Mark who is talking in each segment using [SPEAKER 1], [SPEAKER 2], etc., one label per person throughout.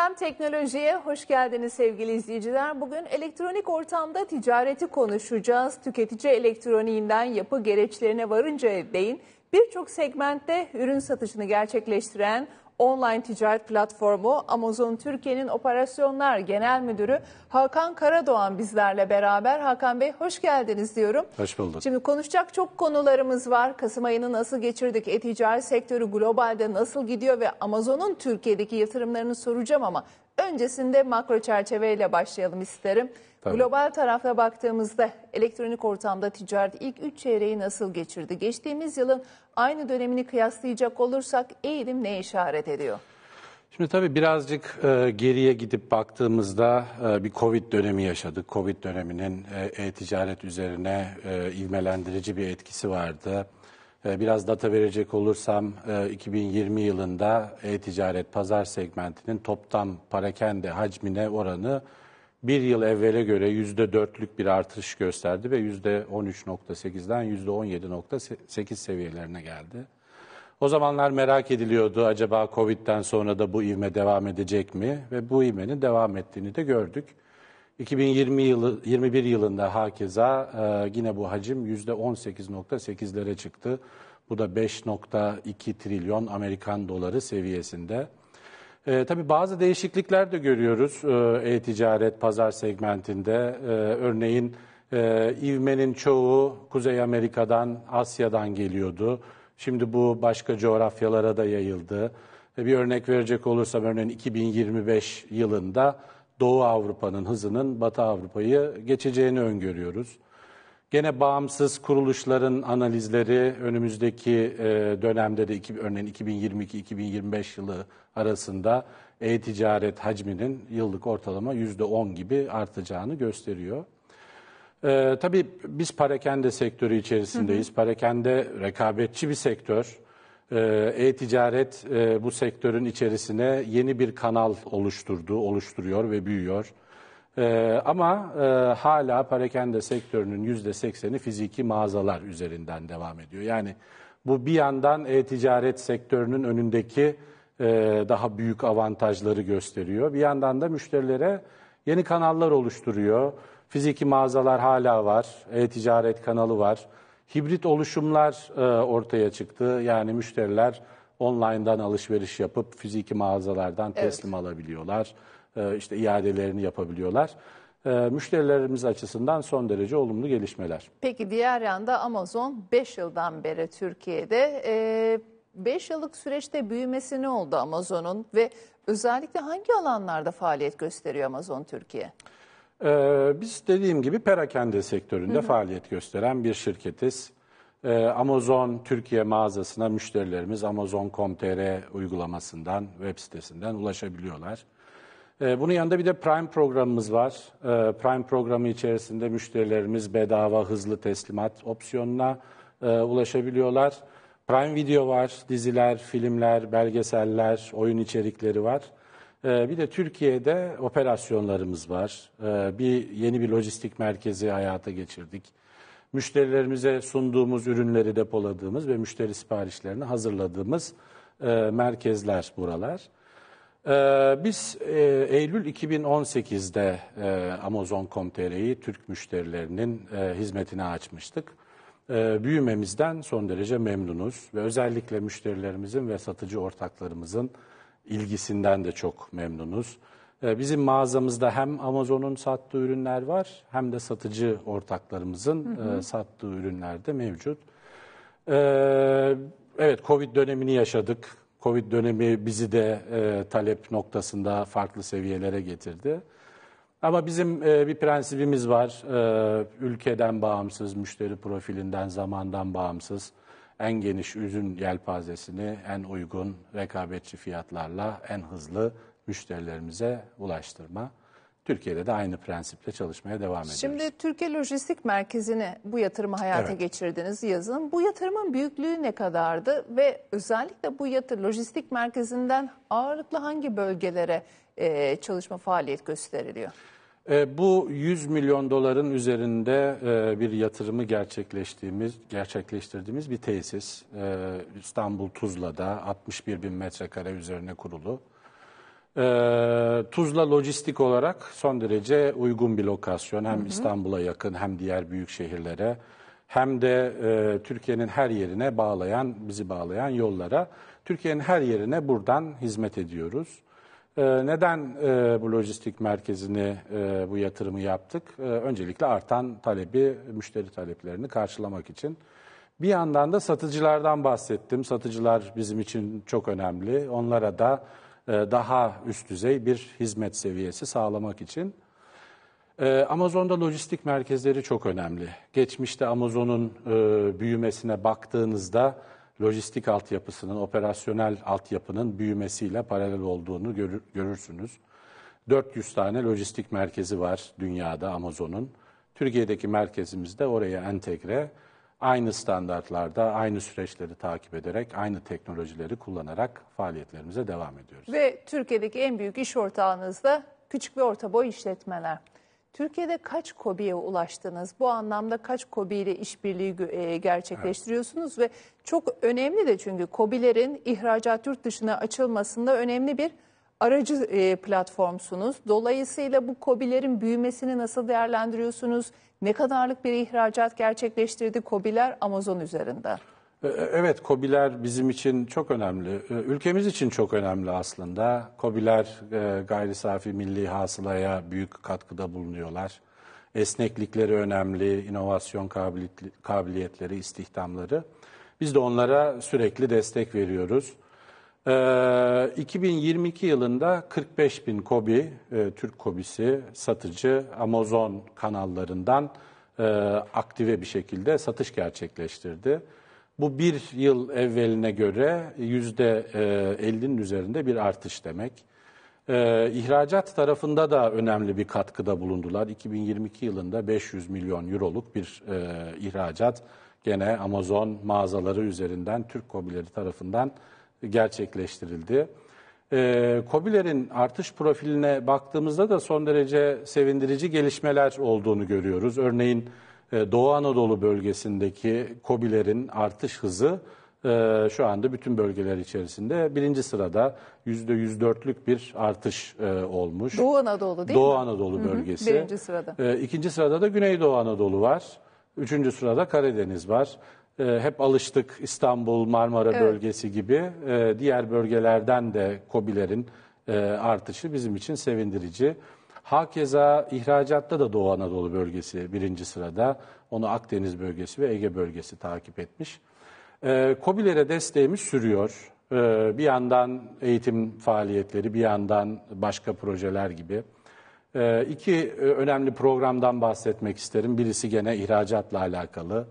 [SPEAKER 1] Gündem teknolojiye hoş geldiniz sevgili izleyiciler. Bugün elektronik ortamda ticareti konuşacağız. Tüketici elektroniğinden yapı gereçlerine varınca değin birçok segmentte ürün satışını gerçekleştiren online ticaret platformu Amazon Türkiye'nin operasyonlar genel müdürü Hakan Karadoğan bizlerle beraber. Hakan Bey hoş geldiniz diyorum. Hoş bulduk. Şimdi konuşacak çok konularımız var. Kasım ayını nasıl geçirdik? E-ticaret sektörü globalde nasıl gidiyor ve Amazon'un Türkiye'deki yatırımlarını soracağım ama Öncesinde makro çerçeveyle başlayalım isterim. Tabii. Global tarafta baktığımızda elektronik ortamda ticaret ilk 3 çeyreği nasıl geçirdi? Geçtiğimiz yılın aynı dönemini kıyaslayacak olursak eğilim ne işaret ediyor?
[SPEAKER 2] Şimdi tabii birazcık e, geriye gidip baktığımızda e, bir Covid dönemi yaşadık. Covid döneminin e, e-ticaret üzerine e, ivmelendirici bir etkisi vardı. Ee, biraz data verecek olursam 2020 e, yılında e-ticaret pazar segmentinin toplam parakende hacmine oranı bir yıl evvele göre yüzde dörtlük bir artış gösterdi ve yüzde 13.8'den yüzde 17.8 seviyelerine geldi. O zamanlar merak ediliyordu acaba Covid'den sonra da bu ivme devam edecek mi? Ve bu ivmenin devam ettiğini de gördük. 2020 yılı 21 yılında hakeza e, yine bu hacim %18.8'lere çıktı. Bu da 5.2 trilyon Amerikan doları seviyesinde. E, tabii bazı değişiklikler de görüyoruz e, e-ticaret pazar segmentinde. E, örneğin e, ivmenin çoğu Kuzey Amerika'dan, Asya'dan geliyordu. Şimdi bu başka coğrafyalara da yayıldı. E, bir örnek verecek olursam örneğin 2025 yılında Doğu Avrupa'nın hızının Batı Avrupa'yı geçeceğini öngörüyoruz. Gene bağımsız kuruluşların analizleri önümüzdeki e, dönemde de örneğin 2022-2025 yılı arasında e-ticaret hacminin yıllık ortalama %10 gibi artacağını gösteriyor. Ee, tabii biz parakende sektörü içerisindeyiz. Hı hı. Parakende rekabetçi bir sektör. Ee, e-ticaret e, bu sektörün içerisine yeni bir kanal oluşturdu, oluşturuyor ve büyüyor. E, ama e, hala parakende sektörünün yüzde %80'i fiziki mağazalar üzerinden devam ediyor. Yani bu bir yandan e-ticaret sektörünün önündeki e, daha büyük avantajları gösteriyor. Bir yandan da müşterilere yeni kanallar oluşturuyor. Fiziki mağazalar hala var, e-ticaret kanalı var hibrit oluşumlar e, ortaya çıktı. Yani müşteriler online'dan alışveriş yapıp fiziki mağazalardan teslim evet. alabiliyorlar. E, işte iadelerini yapabiliyorlar. E, müşterilerimiz açısından son derece olumlu gelişmeler.
[SPEAKER 1] Peki diğer yanda Amazon 5 yıldan beri Türkiye'de e, yıllık süreçte büyümesi ne oldu Amazon'un ve özellikle hangi alanlarda faaliyet gösteriyor Amazon Türkiye?
[SPEAKER 2] Ee, biz dediğim gibi perakende sektöründe hı hı. faaliyet gösteren bir şirketiz. Ee, Amazon Türkiye mağazasına müşterilerimiz Amazon.com.tr uygulamasından, web sitesinden ulaşabiliyorlar. Ee, bunun yanında bir de Prime programımız var. Ee, Prime programı içerisinde müşterilerimiz bedava hızlı teslimat opsiyonuna e, ulaşabiliyorlar. Prime Video var, diziler, filmler, belgeseller, oyun içerikleri var. Ee, bir de Türkiye'de operasyonlarımız var. Ee, bir yeni bir lojistik merkezi hayata geçirdik. Müşterilerimize sunduğumuz ürünleri depoladığımız ve müşteri siparişlerini hazırladığımız e, merkezler buralar. Ee, biz e, Eylül 2018'de e, Amazon.com.tr'yi Türk müşterilerinin hizmetine açmıştık. Büyümemizden son derece memnunuz ve özellikle müşterilerimizin ve satıcı ortaklarımızın ilgisinden de çok memnunuz. Ee, bizim mağazamızda hem Amazon'un sattığı ürünler var hem de satıcı ortaklarımızın hı hı. E, sattığı ürünler de mevcut. Ee, evet Covid dönemini yaşadık. Covid dönemi bizi de e, talep noktasında farklı seviyelere getirdi. Ama bizim e, bir prensibimiz var. Ülkeden bağımsız, müşteri profilinden, zamandan bağımsız en geniş ürün yelpazesini en uygun rekabetçi fiyatlarla en hızlı müşterilerimize ulaştırma. Türkiye'de de aynı prensiple çalışmaya devam ediyoruz.
[SPEAKER 1] Şimdi Türkiye Lojistik Merkezi'ne bu yatırımı hayata evet. geçirdiniz yazın. Bu yatırımın büyüklüğü ne kadardı ve özellikle bu yatır lojistik merkezinden ağırlıklı hangi bölgelere e, çalışma faaliyet gösteriliyor?
[SPEAKER 2] E, bu 100 milyon doların üzerinde e, bir yatırımı gerçekleştiğimiz, gerçekleştirdiğimiz bir tesis. E, İstanbul Tuzla'da 61 bin metrekare üzerine kurulu. Tuzla lojistik olarak son derece uygun bir lokasyon. Hem İstanbul'a yakın hem diğer büyük şehirlere hem de Türkiye'nin her yerine bağlayan, bizi bağlayan yollara. Türkiye'nin her yerine buradan hizmet ediyoruz. Ee, neden e, bu lojistik merkezini e, bu yatırımı yaptık? Ee, öncelikle artan talebi, müşteri taleplerini karşılamak için. Bir yandan da satıcılardan bahsettim. Satıcılar bizim için çok önemli. Onlara da e, daha üst düzey bir hizmet seviyesi sağlamak için. Ee, Amazon'da lojistik merkezleri çok önemli. Geçmişte Amazon'un büyümesine baktığınızda lojistik altyapısının, operasyonel altyapının büyümesiyle paralel olduğunu görür, görürsünüz. 400 tane lojistik merkezi var dünyada Amazon'un. Türkiye'deki merkezimiz de oraya entegre. Aynı standartlarda, aynı süreçleri takip ederek, aynı teknolojileri kullanarak faaliyetlerimize
[SPEAKER 1] devam ediyoruz. Ve Türkiye'deki en büyük iş ortağınız da küçük ve orta boy işletmeler. Türkiye'de kaç kobiye ulaştınız? Bu anlamda kaç kobiyle işbirliği e, gerçekleştiriyorsunuz evet. ve çok önemli de çünkü kobilerin ihracat yurt dışına açılmasında önemli bir aracı e, platformsunuz. Dolayısıyla bu kobilerin büyümesini nasıl değerlendiriyorsunuz? Ne kadarlık bir ihracat gerçekleştirdi kobiler Amazon üzerinde?
[SPEAKER 2] E, e, evet, COBİ'ler bizim için çok önemli. E, ülkemiz için çok önemli aslında. Kobiler gayri safi milli hasılaya büyük katkıda bulunuyorlar. Esneklikleri önemli, inovasyon kabiliyetleri, istihdamları. Biz de onlara sürekli destek veriyoruz. 2022 yılında 45 bin kobi, Türk kobisi satıcı Amazon kanallarından aktive bir şekilde satış gerçekleştirdi. Bu bir yıl evveline göre yüzde %50'nin e, üzerinde bir artış demek. E, ihracat tarafında da önemli bir katkıda bulundular. 2022 yılında 500 milyon euroluk bir e, ihracat gene Amazon mağazaları üzerinden Türk Kobileri tarafından gerçekleştirildi. Kobiler'in artış profiline baktığımızda da son derece sevindirici gelişmeler olduğunu görüyoruz. Örneğin e, Doğu Anadolu bölgesindeki COBİ'lerin artış hızı e, şu anda bütün bölgeler içerisinde birinci sırada yüzde yüz dörtlük bir artış e, olmuş. Doğu Anadolu
[SPEAKER 1] değil Doğu mi? Anadolu bölgesi. Hı hı, birinci sırada.
[SPEAKER 2] İkinci sırada da Güneydoğu Anadolu var. Üçüncü sırada Karadeniz var. Hep alıştık İstanbul, Marmara evet. bölgesi gibi diğer bölgelerden de COBİ'lerin artışı bizim için sevindirici. Hakeza ihracatta da Doğu Anadolu bölgesi birinci sırada. Onu Akdeniz bölgesi ve Ege bölgesi takip etmiş. E, ee, COBİ'lere desteğimiz sürüyor. E, bir yandan eğitim faaliyetleri, bir yandan başka projeler gibi. Ee, e, iki önemli programdan bahsetmek isterim. Birisi gene ihracatla alakalı.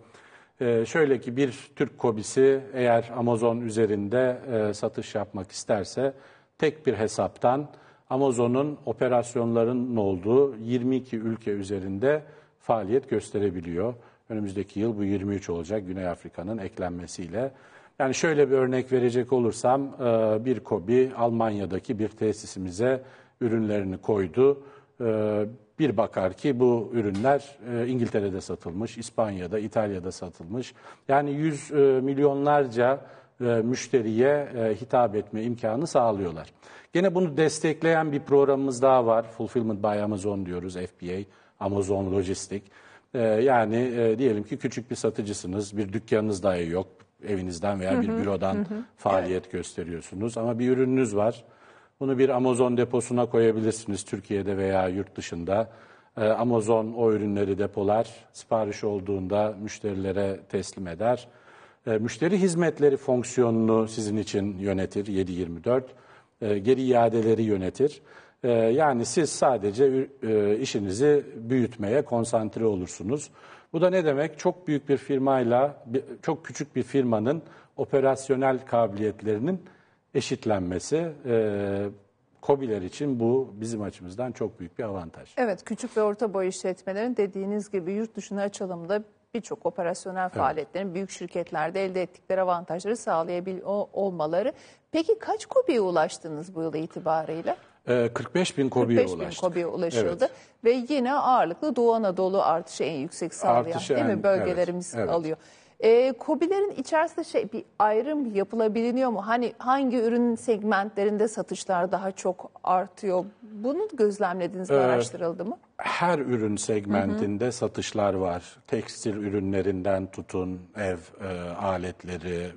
[SPEAKER 2] E, şöyle ki bir Türk kobisi eğer Amazon üzerinde e, satış yapmak isterse tek bir hesaptan Amazon'un operasyonlarının olduğu 22 ülke üzerinde faaliyet gösterebiliyor. Önümüzdeki yıl bu 23 olacak Güney Afrika'nın eklenmesiyle. Yani şöyle bir örnek verecek olursam e, bir kobi Almanya'daki bir tesisimize ürünlerini koydu. E, bir bakar ki bu ürünler e, İngiltere'de satılmış, İspanya'da, İtalya'da satılmış. Yani yüz milyonlarca e, müşteriye e, hitap etme imkanı sağlıyorlar. Gene bunu destekleyen bir programımız daha var. Fulfillment by Amazon diyoruz, FBA, Amazon Logistik. E, yani diyelim ki küçük bir satıcısınız, bir dükkanınız dahi yok. Evinizden veya bir bürodan faaliyet gösteriyorsunuz ama bir ürününüz var. Bunu bir Amazon deposuna koyabilirsiniz Türkiye'de veya yurt dışında. Amazon o ürünleri depolar, sipariş olduğunda müşterilere teslim eder e, müşteri hizmetleri fonksiyonunu sizin için yönetir 7-24. E, geri iadeleri yönetir. E, yani siz sadece işinizi büyütmeye konsantre olursunuz. Bu da ne demek? Çok büyük bir firmayla çok küçük bir firmanın operasyonel kabiliyetlerinin eşitlenmesi, e, için bu bizim açımızdan çok büyük bir avantaj.
[SPEAKER 1] Evet, küçük ve orta boy işletmelerin dediğiniz gibi yurt dışına açılımda birçok operasyonel faaliyetlerin evet. büyük şirketlerde elde ettikleri avantajları sağlayabil olmaları. Peki kaç kobiye ulaştınız bu yıl itibarıyla?
[SPEAKER 2] 45 ee, bin kobiye 45 ulaştık.
[SPEAKER 1] kobiye ulaşıldı. Evet. Ve yine ağırlıklı Doğu Anadolu artışı en yüksek sağlayan artışı değil en, mi? Bölgelerimiz evet, evet. alıyor. E, ee, COBİ'lerin içerisinde şey bir ayrım yapılabiliyor mu? Hani hangi ürün segmentlerinde satışlar daha çok artıyor? Bunu gözlemlediniz ee, araştırıldı mı?
[SPEAKER 2] Her ürün segmentinde Hı-hı. satışlar var. Tekstil ürünlerinden tutun, ev e, aletleri, e,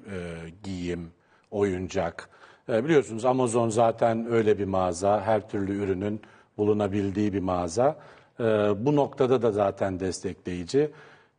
[SPEAKER 2] giyim, oyuncak. E, biliyorsunuz Amazon zaten öyle bir mağaza. Her türlü ürünün bulunabildiği bir mağaza. E, bu noktada da zaten destekleyici.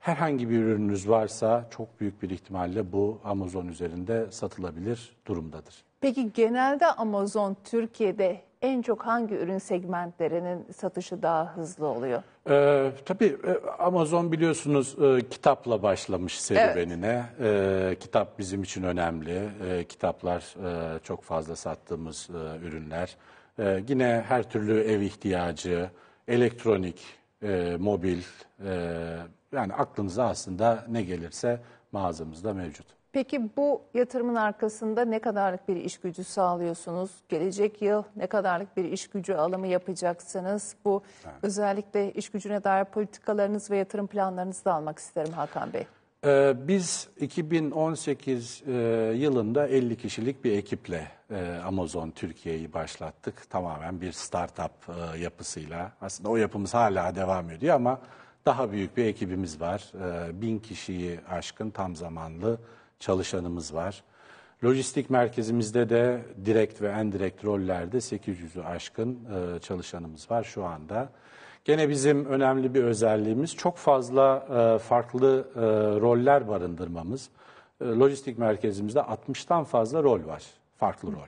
[SPEAKER 2] Herhangi bir ürününüz varsa çok büyük bir ihtimalle bu Amazon üzerinde satılabilir durumdadır.
[SPEAKER 1] Peki genelde Amazon Türkiye'de en çok hangi ürün segmentlerinin satışı daha hızlı oluyor?
[SPEAKER 2] Ee, tabii e, Amazon biliyorsunuz e, kitapla başlamış serüvenine. Evet. E, kitap bizim için önemli. E, kitaplar e, çok fazla sattığımız e, ürünler. E, yine her türlü ev ihtiyacı, elektronik, e, mobil e, yani aklınıza aslında ne gelirse mağazamızda mevcut.
[SPEAKER 1] Peki bu yatırımın arkasında ne kadarlık bir iş gücü sağlıyorsunuz? Gelecek yıl ne kadarlık bir iş gücü alımı yapacaksınız? Bu evet. özellikle iş gücüne dair politikalarınız ve yatırım planlarınızı da almak isterim Hakan Bey.
[SPEAKER 2] Ee, biz 2018 e, yılında 50 kişilik bir ekiple e, Amazon Türkiye'yi başlattık. Tamamen bir startup e, yapısıyla. Aslında o yapımız hala devam ediyor ama daha büyük bir ekibimiz var. E, bin kişiyi aşkın tam zamanlı çalışanımız var. Lojistik merkezimizde de direkt ve endirekt direkt rollerde 800'ü aşkın e, çalışanımız var şu anda. Gene bizim önemli bir özelliğimiz çok fazla e, farklı e, roller barındırmamız. E, lojistik merkezimizde 60'tan fazla rol var, farklı rol.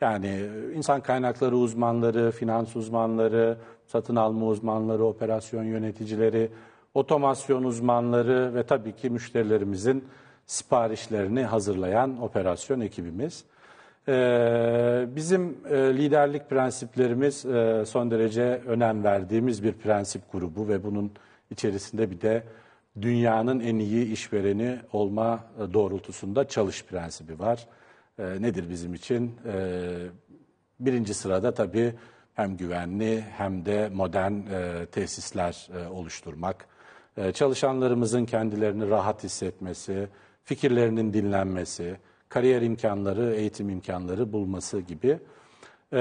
[SPEAKER 2] Yani e, insan kaynakları uzmanları, finans uzmanları, satın alma uzmanları, operasyon yöneticileri, otomasyon uzmanları ve tabii ki müşterilerimizin siparişlerini hazırlayan operasyon ekibimiz. Ee, bizim e, liderlik prensiplerimiz e, son derece önem verdiğimiz bir prensip grubu ve bunun içerisinde bir de dünyanın en iyi işvereni olma e, doğrultusunda çalış prensibi var. Nedir bizim için? Birinci sırada tabii hem güvenli hem de modern tesisler oluşturmak. Çalışanlarımızın kendilerini rahat hissetmesi, fikirlerinin dinlenmesi, kariyer imkanları, eğitim imkanları bulması gibi e,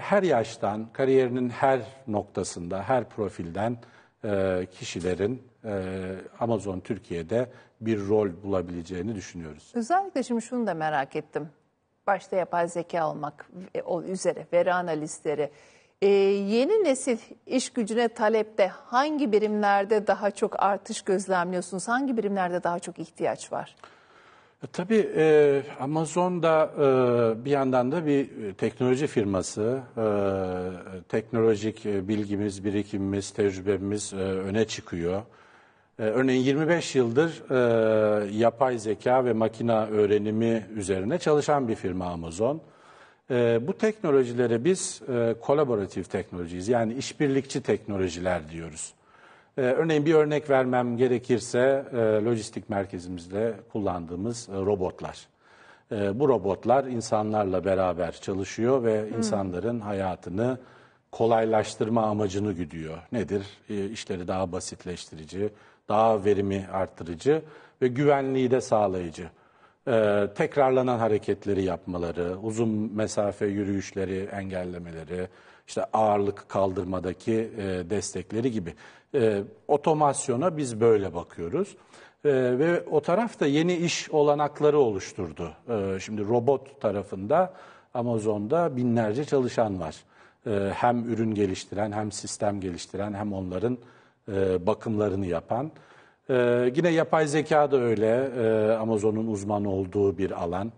[SPEAKER 2] her yaştan, kariyerinin her noktasında, her profilden e, kişilerin e, Amazon Türkiye'de bir rol bulabileceğini düşünüyoruz.
[SPEAKER 1] Özellikle şimdi şunu da merak ettim. Başta yapay zeka olmak e, üzere, veri analistleri. Ee, yeni nesil iş gücüne talepte hangi birimlerde daha çok artış gözlemliyorsunuz? Hangi birimlerde daha çok ihtiyaç var?
[SPEAKER 2] E, tabii e, Amazon da e, bir yandan da bir teknoloji firması. teknolojik bilgimiz, birikimimiz, tecrübemiz öne çıkıyor. örneğin 25 yıldır yapay zeka ve makina öğrenimi üzerine çalışan bir firma Amazon. bu teknolojilere biz kolaboratif teknolojiyiz yani işbirlikçi teknolojiler diyoruz. Ee, örneğin bir örnek vermem gerekirse e, lojistik merkezimizde kullandığımız e, robotlar. E, bu robotlar insanlarla beraber çalışıyor ve hmm. insanların hayatını kolaylaştırma amacını güdüyor. Nedir? İşleri daha basitleştirici, daha verimi arttırıcı ve güvenliği de sağlayıcı. tekrarlanan hareketleri yapmaları, uzun mesafe yürüyüşleri engellemeleri, işte ağırlık kaldırmadaki destekleri gibi. E, otomasyona biz böyle bakıyoruz. E, ve o taraf da yeni iş olanakları oluşturdu. E, şimdi robot tarafında Amazon'da binlerce çalışan var. E, hem ürün geliştiren, hem sistem geliştiren, hem onların e, bakımlarını yapan. E, yine yapay zeka da öyle. E, Amazon'un uzman olduğu bir alan.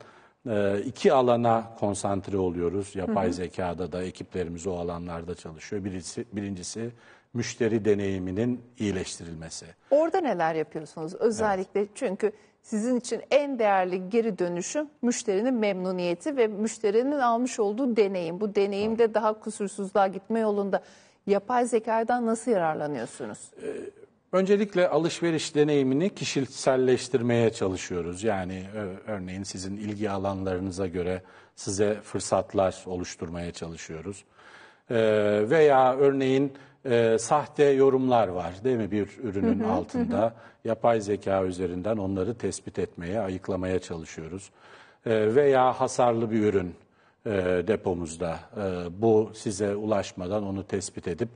[SPEAKER 2] E, iki alana konsantre oluyoruz. Yapay hı hı. zekada da ekiplerimiz o alanlarda çalışıyor. Birisi, birincisi müşteri deneyiminin iyileştirilmesi.
[SPEAKER 1] Orada neler yapıyorsunuz? Özellikle evet. çünkü sizin için en değerli geri dönüşüm müşterinin memnuniyeti ve müşterinin almış olduğu deneyim. Bu deneyimde evet. daha kusursuzluğa gitme yolunda yapay zekadan nasıl yararlanıyorsunuz? Ee,
[SPEAKER 2] öncelikle alışveriş deneyimini kişiselleştirmeye çalışıyoruz. Yani e, örneğin sizin ilgi alanlarınıza göre size fırsatlar oluşturmaya çalışıyoruz. Ee, veya örneğin e, sahte yorumlar var değil mi bir ürünün altında? Yapay zeka üzerinden onları tespit etmeye, ayıklamaya çalışıyoruz. E, veya hasarlı bir ürün e, depomuzda. E, bu size ulaşmadan onu tespit edip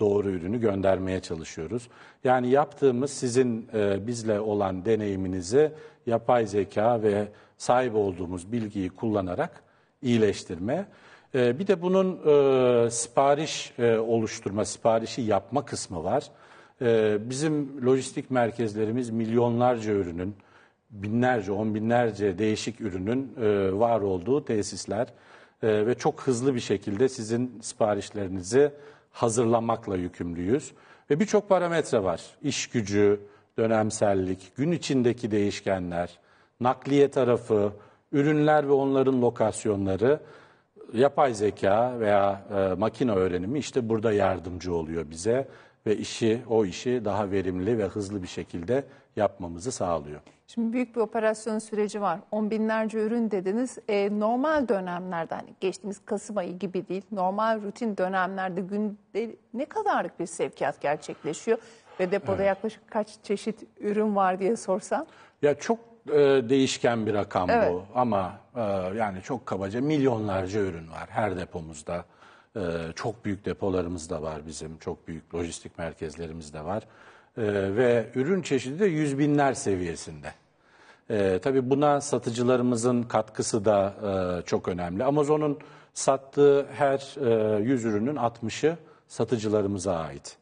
[SPEAKER 2] doğru ürünü göndermeye çalışıyoruz. Yani yaptığımız sizin e, bizle olan deneyiminizi yapay zeka ve sahip olduğumuz bilgiyi kullanarak iyileştirme. E, bir de bunun e, sipariş e, oluşturma, siparişi yapma kısmı var. E, bizim lojistik merkezlerimiz milyonlarca ürünün, binlerce, on binlerce değişik ürünün e, var olduğu tesisler e, ve çok hızlı bir şekilde sizin siparişlerinizi hazırlamakla yükümlüyüz. Ve birçok parametre var. İş gücü, dönemsellik, gün içindeki değişkenler, nakliye tarafı, ürünler ve onların lokasyonları yapay zeka veya e, makine öğrenimi işte burada yardımcı oluyor bize ve işi o işi daha verimli ve hızlı bir şekilde yapmamızı sağlıyor.
[SPEAKER 1] Şimdi büyük bir operasyon süreci var. On binlerce ürün dediniz. E, normal dönemlerde hani geçtiğimiz Kasım ayı gibi değil. Normal rutin dönemlerde günde ne kadarlık bir sevkiyat gerçekleşiyor? Ve depoda evet. yaklaşık kaç çeşit ürün var diye sorsam?
[SPEAKER 2] Ya çok e, değişken bir rakam Evet. bu ama e, yani çok kabaca milyonlarca ürün var her depomuzda. E, çok büyük depolarımız da var bizim, çok büyük lojistik merkezlerimiz de var. E, ve ürün çeşidi de yüz binler seviyesinde. E, tabii buna satıcılarımızın katkısı da e, çok önemli. Amazon'un sattığı her e, 100 ürünün 60'ı satıcılarımıza ait.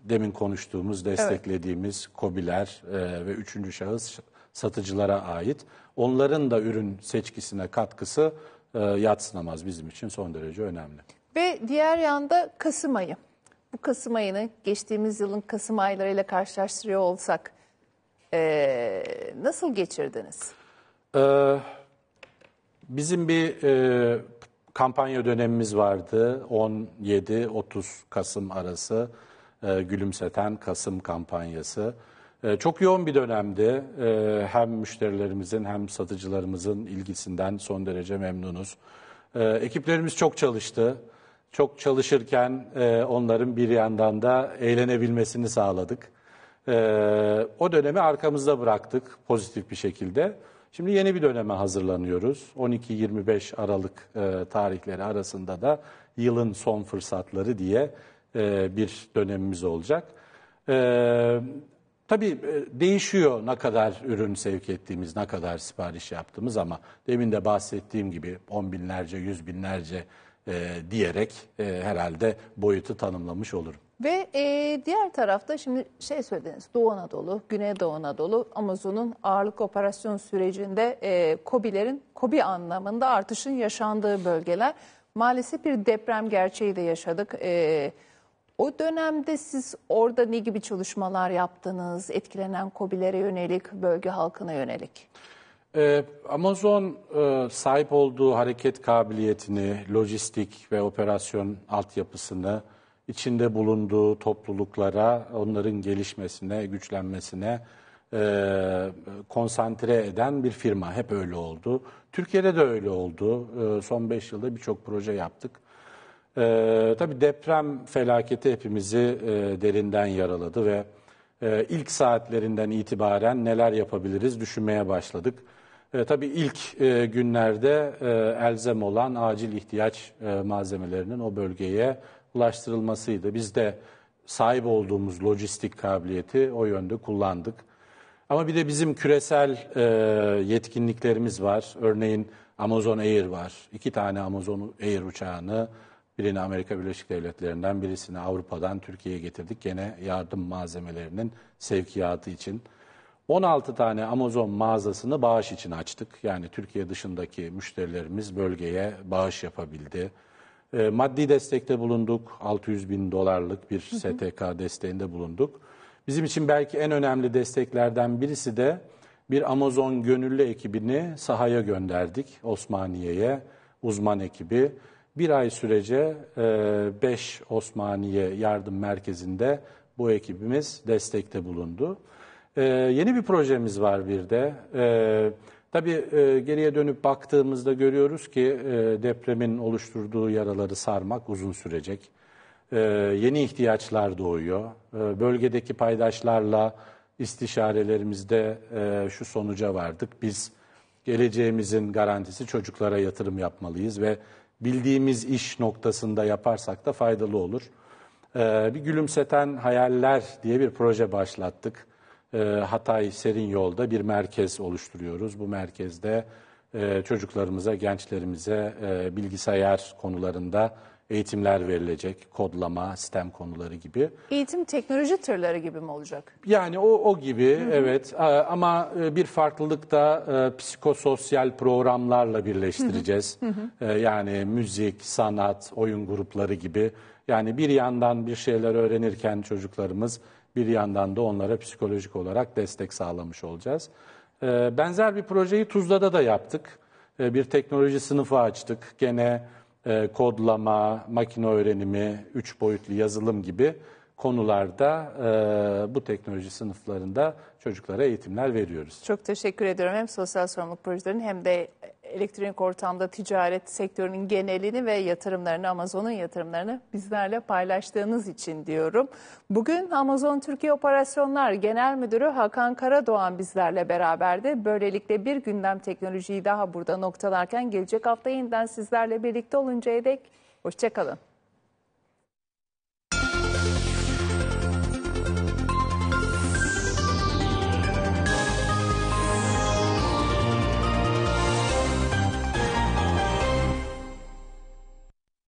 [SPEAKER 2] Demin konuştuğumuz, desteklediğimiz Kobiler e, ve üçüncü şahıs satıcılara ait. Onların da ürün seçkisine katkısı e, yatsınamaz bizim
[SPEAKER 1] için son derece önemli. Ve diğer yanda Kasım ayı. Bu Kasım ayını geçtiğimiz yılın Kasım aylarıyla karşılaştırıyor olsak e, nasıl geçirdiniz?
[SPEAKER 2] Ee, bizim bir e, kampanya dönemimiz vardı 17-30 Kasım arası e, gülümseten Kasım kampanyası. Ee, çok yoğun bir dönemdi. E, hem müşterilerimizin hem satıcılarımızın ilgisinden son derece memnunuz. Ee, ekiplerimiz çok çalıştı. Çok çalışırken e, onların bir yandan da eğlenebilmesini sağladık. Ee, o dönemi arkamızda bıraktık pozitif bir şekilde. Şimdi yeni bir döneme hazırlanıyoruz. 12-25 Aralık e, tarihleri arasında da yılın son fırsatları diye bir dönemimiz olacak. Tabii e, değişiyor ne kadar ürün sevk ettiğimiz, ne kadar sipariş yaptığımız ama demin de bahsettiğim gibi on binlerce, yüz binlerce e, diyerek e, herhalde boyutu tanımlamış olurum.
[SPEAKER 1] Ve e, diğer tarafta şimdi şey söylediniz Doğu Anadolu, Güneydoğu Anadolu, Amazon'un ağırlık operasyon sürecinde e, COBİ'lerin, COBİ anlamında artışın yaşandığı bölgeler. Maalesef bir deprem gerçeği de yaşadık. Evet o dönemde siz orada ne gibi çalışmalar yaptınız? Etkilenen kobilere yönelik, bölge halkına yönelik.
[SPEAKER 2] Ee, Amazon e, sahip olduğu hareket kabiliyetini, lojistik ve operasyon altyapısını, içinde bulunduğu topluluklara, onların gelişmesine, güçlenmesine e, konsantre eden bir firma. Hep öyle oldu. Türkiye'de de öyle oldu. E, son 5 yılda birçok proje yaptık. Ee, tabii deprem felaketi hepimizi e, derinden yaraladı ve e, ilk saatlerinden itibaren neler yapabiliriz düşünmeye başladık. E, tabii ilk e, günlerde e, elzem olan acil ihtiyaç e, malzemelerinin o bölgeye ulaştırılmasıydı. Biz de sahip olduğumuz lojistik kabiliyeti o yönde kullandık. Ama bir de bizim küresel e, yetkinliklerimiz var. Örneğin Amazon Air var. İki tane Amazon Air uçağını Birini Amerika Birleşik Devletleri'nden, birisini Avrupa'dan Türkiye'ye getirdik. Gene yardım malzemelerinin sevkiyatı için. 16 tane Amazon mağazasını bağış için açtık. Yani Türkiye dışındaki müşterilerimiz bölgeye bağış yapabildi. Ee, maddi destekte bulunduk. 600 bin dolarlık bir STK desteğinde bulunduk. Bizim için belki en önemli desteklerden birisi de bir Amazon gönüllü ekibini sahaya gönderdik. Osmaniye'ye uzman ekibi. Bir ay sürece 5 e, Osmaniye Yardım Merkezi'nde bu ekibimiz destekte bulundu. E, yeni bir projemiz var bir de. E, tabii geriye dönüp baktığımızda görüyoruz ki depremin oluşturduğu yaraları sarmak uzun sürecek. Yeni ihtiyaçlar doğuyor. Bölgedeki paydaşlarla istişarelerimizde şu sonuca vardık. Biz geleceğimizin garantisi çocuklara yatırım yapmalıyız ve bildiğimiz iş noktasında yaparsak da faydalı olur. Ee, bir gülümseten hayaller diye bir proje başlattık. Ee, Hatay Serin Yol'da bir merkez oluşturuyoruz. Bu merkezde e, çocuklarımıza, gençlerimize e, bilgisayar konularında eğitimler verilecek. Kodlama, sistem konuları gibi.
[SPEAKER 1] Eğitim teknoloji tırları gibi mi olacak?
[SPEAKER 2] Yani o, o gibi Hı-hı. evet ee, ama e, bir farklılık da e, psikososyal programlarla birleştireceğiz. Hı-hı. Ee, yani müzik, sanat, oyun grupları gibi. Yani bir yandan bir şeyler öğrenirken çocuklarımız bir yandan da onlara psikolojik olarak destek sağlamış olacağız. Ee, benzer bir projeyi Tuzla'da da yaptık. Bir teknoloji sınıfı açtık. Gene e, kodlama, makine öğrenimi, üç boyutlu yazılım gibi konularda e, bu teknoloji sınıflarında çocuklara eğitimler veriyoruz.
[SPEAKER 1] Çok teşekkür ediyorum. Hem sosyal sorumluluk projelerinin hem de elektronik ortamda ticaret sektörünün genelini ve yatırımlarını, Amazon'un yatırımlarını bizlerle paylaştığınız için diyorum. Bugün Amazon Türkiye Operasyonlar Genel Müdürü Hakan Karadoğan bizlerle beraberdi. Böylelikle bir gündem teknolojiyi daha burada noktalarken gelecek hafta yeniden sizlerle birlikte oluncaya dek hoşçakalın.